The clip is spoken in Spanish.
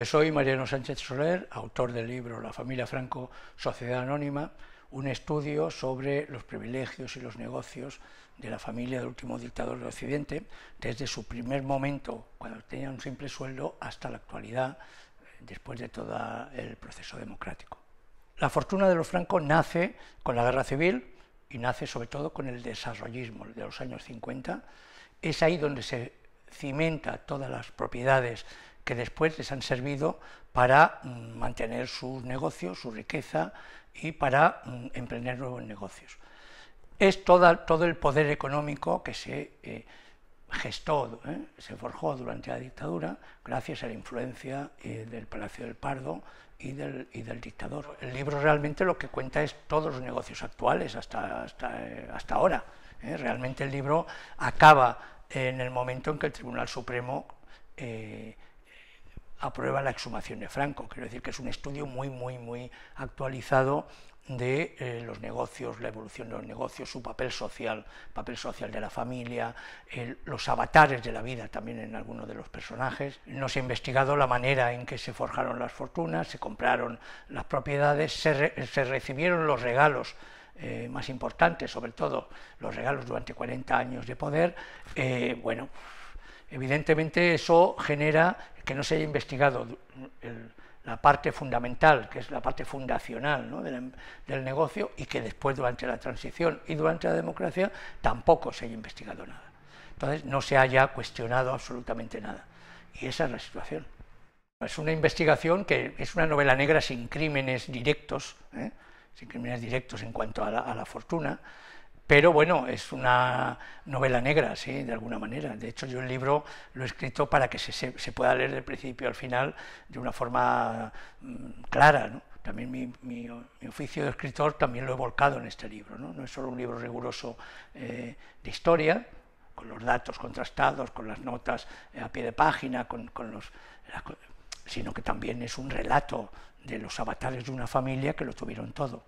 Soy Mariano Sánchez Soler, autor del libro La familia Franco, Sociedad Anónima, un estudio sobre los privilegios y los negocios de la familia del último dictador de Occidente, desde su primer momento, cuando tenía un simple sueldo, hasta la actualidad, después de todo el proceso democrático. La fortuna de los francos nace con la guerra civil y nace sobre todo con el desarrollismo de los años 50. Es ahí donde se cimenta todas las propiedades que después les han servido para mm, mantener sus negocios, su riqueza y para mm, emprender nuevos negocios. Es toda, todo el poder económico que se eh, gestó, eh, se forjó durante la dictadura gracias a la influencia eh, del Palacio del Pardo y del, del, dictador. El libro realmente lo que cuenta es todos los negocios actuales hasta, hasta, ahora. Realmente el libro acaba en el momento en que el Tribunal Supremo aprueba la exhumación de Franco. Quiero decir que es un estudio muy, muy, muy actualizado de eh, los negocios, la evolución de los negocios, su papel social, papel social de la familia, los avatares de la vida también en algunos de los personajes. Nos ha investigado la manera en que se forjaron las fortunas, se compraron las propiedades, se, recibieron los regalos eh, más importantes, sobre todo los regalos durante 40 años de poder. Eh, bueno, evidentemente eso genera que no se haya investigado la parte fundamental, que es la parte fundacional del, negocio, y que después durante la transición y durante la democracia tampoco se haya investigado nada. Entonces no se haya cuestionado absolutamente nada. Y esa es la situación. Es una investigación que es una novela negra sin crímenes directos, ¿eh? sin crímenes directos en cuanto a la fortuna, pero bueno, es una novela negra, ¿sí? de alguna manera. De hecho, yo el libro lo he escrito para que se, pueda leer del principio al final de una forma mm, clara. También mi, oficio de escritor también lo he volcado en este libro. No, es solo un libro riguroso eh, de historia, con los datos contrastados, con las notas eh, a pie de página, con los, sino que también es un relato de los avatares de una familia que lo tuvieron todo.